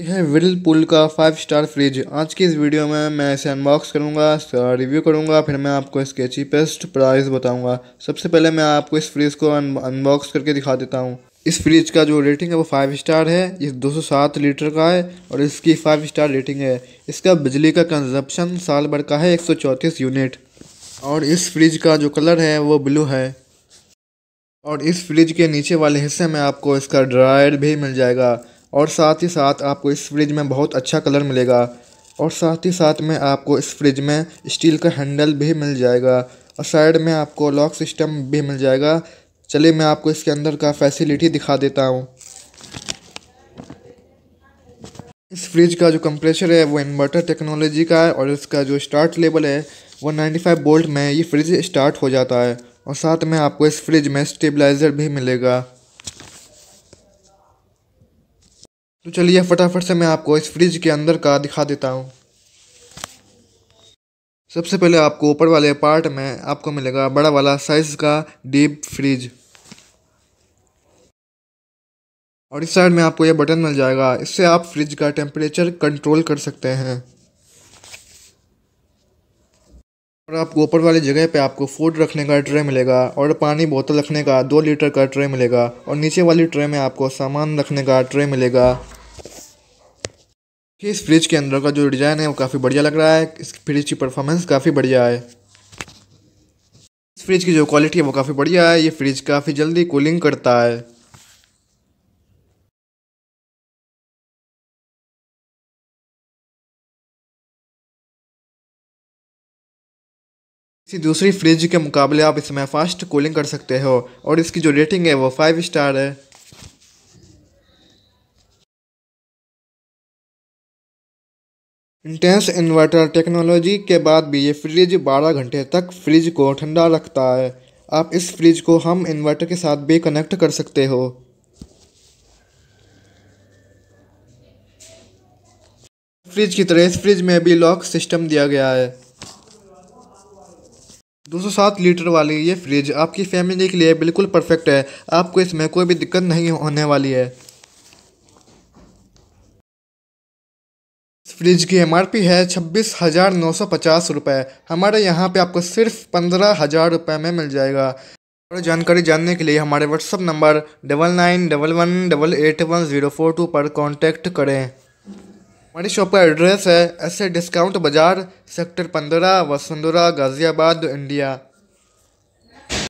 यह will pull का five star fridge आज की इस वीडियो में मैं इसे अनबॉक्स करूंगा इसका रिव्यू करूंगा फिर मैं आपको इसके चीपेस्ट प्राइस बताऊंगा सबसे पहले मैं आपको इस फ्रिज को अनबॉक्स करके दिखा देता हूं इस फ्रिज का जो रेटिंग है वो फाइव स्टार है ये 207 लीटर का है और इसकी फाइव स्टार रेटिंग है इसका बिजली का कंजप्शन साल भर का है एक यूनिट और इस फ्रिज का जो कलर है वो ब्लू है और इस फ्रिज के नीचे वाले हिस्से में आपको इसका ड्रायर भी मिल जाएगा और साथ ही साथ आपको इस फ्रिज में बहुत अच्छा कलर मिलेगा और साथ ही साथ में आपको इस फ्रिज में स्टील का हैंडल भी मिल जाएगा और साइड में आपको लॉक सिस्टम भी मिल जाएगा चलिए मैं आपको इसके अंदर का फैसिलिटी दिखा देता हूँ इस फ्रिज का जो कंप्रेशर है वो इन्वर्टर टेक्नोलॉजी का है और इसका जो स्टार्ट लेवल है वो 95 बोल्ट में ये फ्रिज स्टार्ट हो जाता है और साथ में आपको इस फ्रिज में स्टेबलाइज़र भी मिलेगा तो चलिए फटाफट से मैं आपको इस फ्रिज के अंदर का दिखा देता हूँ सबसे पहले आपको ऊपर वाले पार्ट में आपको मिलेगा बड़ा वाला साइज़ का डीप फ्रिज और इस साइड में आपको यह बटन मिल जाएगा इससे आप फ्रिज का टेम्परेचर कंट्रोल कर सकते हैं और आपको ऊपर वाली जगह पे आपको फूड रखने का ट्रे मिलेगा और पानी बोतल रखने का दो लीटर का ट्रे मिलेगा और नीचे वाली ट्रे में आपको सामान रखने का ट्रे मिलेगा कि इस फ्रिज के अंदर का जो डिज़ाइन है वो काफ़ी बढ़िया लग रहा है इस फ्रिज की परफॉर्मेंस काफ़ी बढ़िया है इस फ्रिज की जो क्वालिटी है वो काफ़ी बढ़िया है ये फ्रिज काफ़ी जल्दी कूलिंग करता है इसी दूसरी फ्रिज के मुकाबले आप इसमें फ़ास्ट कूलिंग कर सकते हो और इसकी जो रेटिंग है वो फाइव स्टार है इंटेंस इन्वर्टर टेक्नोलॉजी के बाद भी ये फ्रिज 12 घंटे तक फ्रिज को ठंडा रखता है आप इस फ्रिज को हम इन्वर्टर के साथ भी कनेक्ट कर सकते हो फ्रिज की तरह इस फ्रिज में भी लॉक सिस्टम दिया गया है 207 लीटर वाली ये फ्रिज आपकी फैमिली के लिए बिल्कुल परफेक्ट है आपको इसमें कोई भी दिक्कत नहीं होने वाली है फ्रिज की एम है छब्बीस हज़ार नौ सौ पचास रुपये हमारे यहाँ पे आपको सिर्फ पंद्रह हज़ार रुपये में मिल जाएगा और जानकारी जानने के लिए हमारे WhatsApp number double nine double one double eight one zero four two पर कांटेक्ट करें हमारी शॉप का एड्रेस है एस डिस्काउंट बाज़ार सेक्टर पंद्रह वसुंधरा गाज़ियाबाद इंडिया